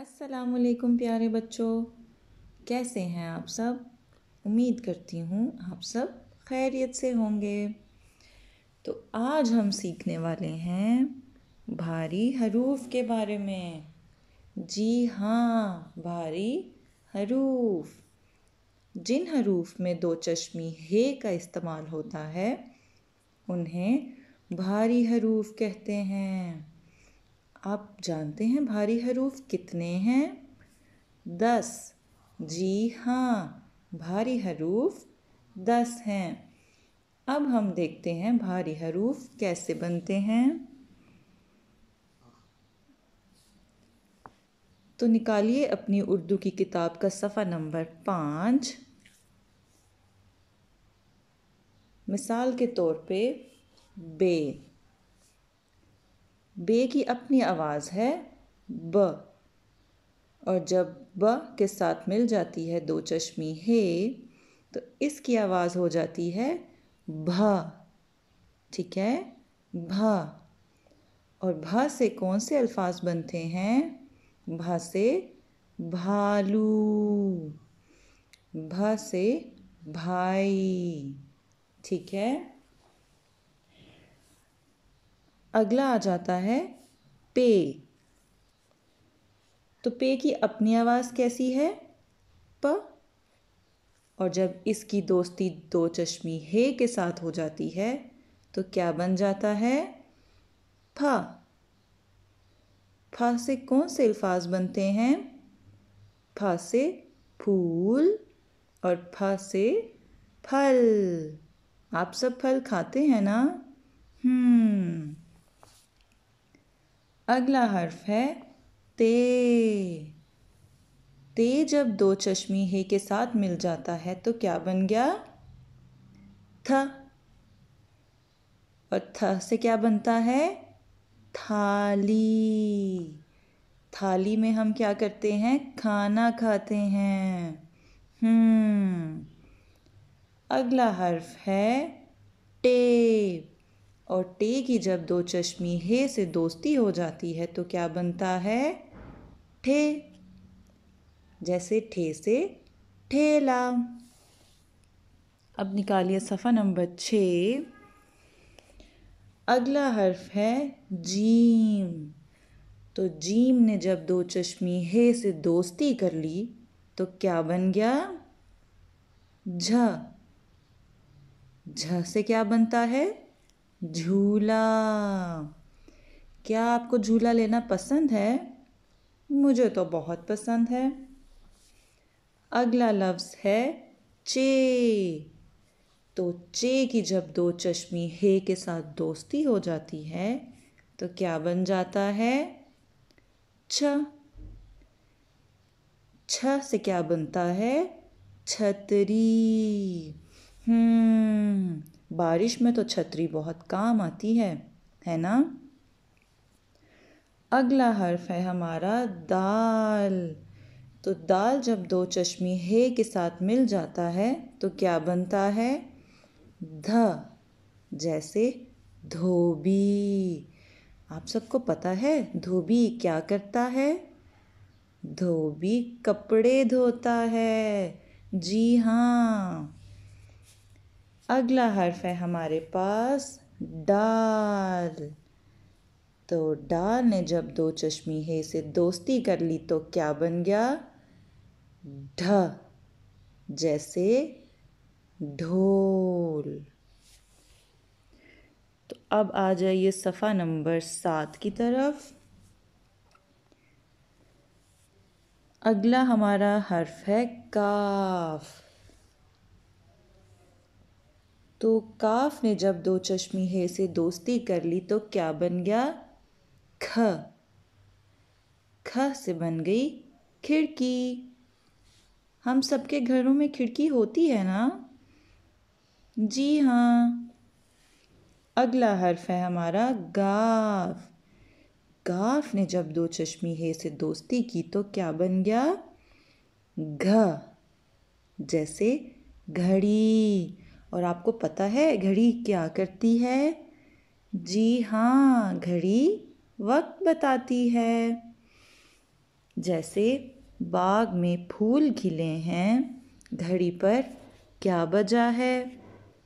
असलकुम प्यारे बच्चों कैसे हैं आप सब उम्मीद करती हूँ आप सब खैरियत से होंगे तो आज हम सीखने वाले हैं भारी हरूफ के बारे में जी हाँ भारी हरूफ जिन हरूफ में दो चश्मी हे का इस्तेमाल होता है उन्हें भारी हरूफ कहते हैं आप जानते हैं भारी हरूफ कितने हैं दस जी हाँ भारी हरूफ दस हैं अब हम देखते हैं भारी हरूफ कैसे बनते हैं तो निकालिए अपनी उर्दू की किताब का सफ़ा नंबर पाँच मिसाल के तौर पे बे बे की अपनी आवाज़ है ब और जब ब के साथ मिल जाती है दो चश्मी हे तो इसकी आवाज़ हो जाती है भ ठीक है भ और भा से कौन से अल्फाज बनते हैं भा से भालू भा से भाई ठीक है अगला आ जाता है पे तो पे की अपनी आवाज़ कैसी है प और जब इसकी दोस्ती दो चश्मी हे के साथ हो जाती है तो क्या बन जाता है फ फा से कौन से अल्फाज बनते हैं फ से फूल और फ से फल आप सब फल खाते हैं ना हम्म अगला हर्फ है ते ते जब दो चश्मी हे के साथ मिल जाता है तो क्या बन गया थ और थ से क्या बनता है थाली थाली में हम क्या करते हैं खाना खाते हैं हम्म अगला हर्फ है टेप और टे की जब दो चश्मी हे से दोस्ती हो जाती है तो क्या बनता है ठे जैसे ठे से ठेला अब निकालिए सफ़ा नंबर छ अगला हर्फ है जीम तो जीम ने जब दो चश्मी हे से दोस्ती कर ली तो क्या बन गया झ झ से क्या बनता है झूला क्या आपको झूला लेना पसंद है मुझे तो बहुत पसंद है अगला लफ्ज़ है चे तो चे की जब दो चश्मी हे के साथ दोस्ती हो जाती है तो क्या बन जाता है छ छ से क्या बनता है छतरी बारिश में तो छतरी बहुत काम आती है है ना अगला हर्फ है हमारा दाल तो दाल जब दो चश्मी हे के साथ मिल जाता है तो क्या बनता है ध जैसे धोबी आप सबको पता है धोबी क्या करता है धोबी कपड़े धोता है जी हाँ अगला हर्फ है हमारे पास डाल तो डाल ने जब दो चश्मी है से दोस्ती कर ली तो क्या बन गया ढ जैसे ढोल तो अब आ जाइए सफ़ा नंबर सात की तरफ अगला हमारा हर्फ है काफ़ तो काफ ने जब दो चश्मी है से दोस्ती कर ली तो क्या बन गया ख ख से बन गई खिड़की हम सबके घरों में खिड़की होती है ना जी हाँ अगला हर्फ है हमारा गाफ गाफ ने जब दो चश्मी है से दोस्ती की तो क्या बन गया घ जैसे घड़ी और आपको पता है घड़ी क्या करती है जी हाँ घड़ी वक्त बताती है जैसे बाग में फूल खिले हैं घड़ी पर क्या बजा है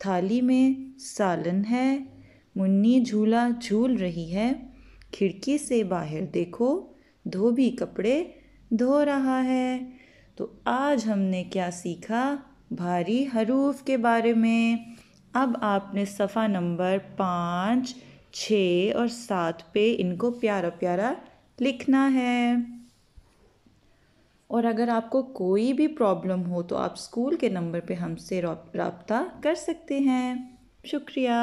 थाली में सालन है मुन्नी झूला झूल रही है खिड़की से बाहर देखो धोबी कपड़े धो रहा है तो आज हमने क्या सीखा भारी हरूफ के बारे में अब आपने सफ़ा नंबर पाँच छ और सात पे इनको प्यारा प्यारा लिखना है और अगर आपको कोई भी प्रॉब्लम हो तो आप स्कूल के नंबर पे हमसे रबता कर सकते हैं शुक्रिया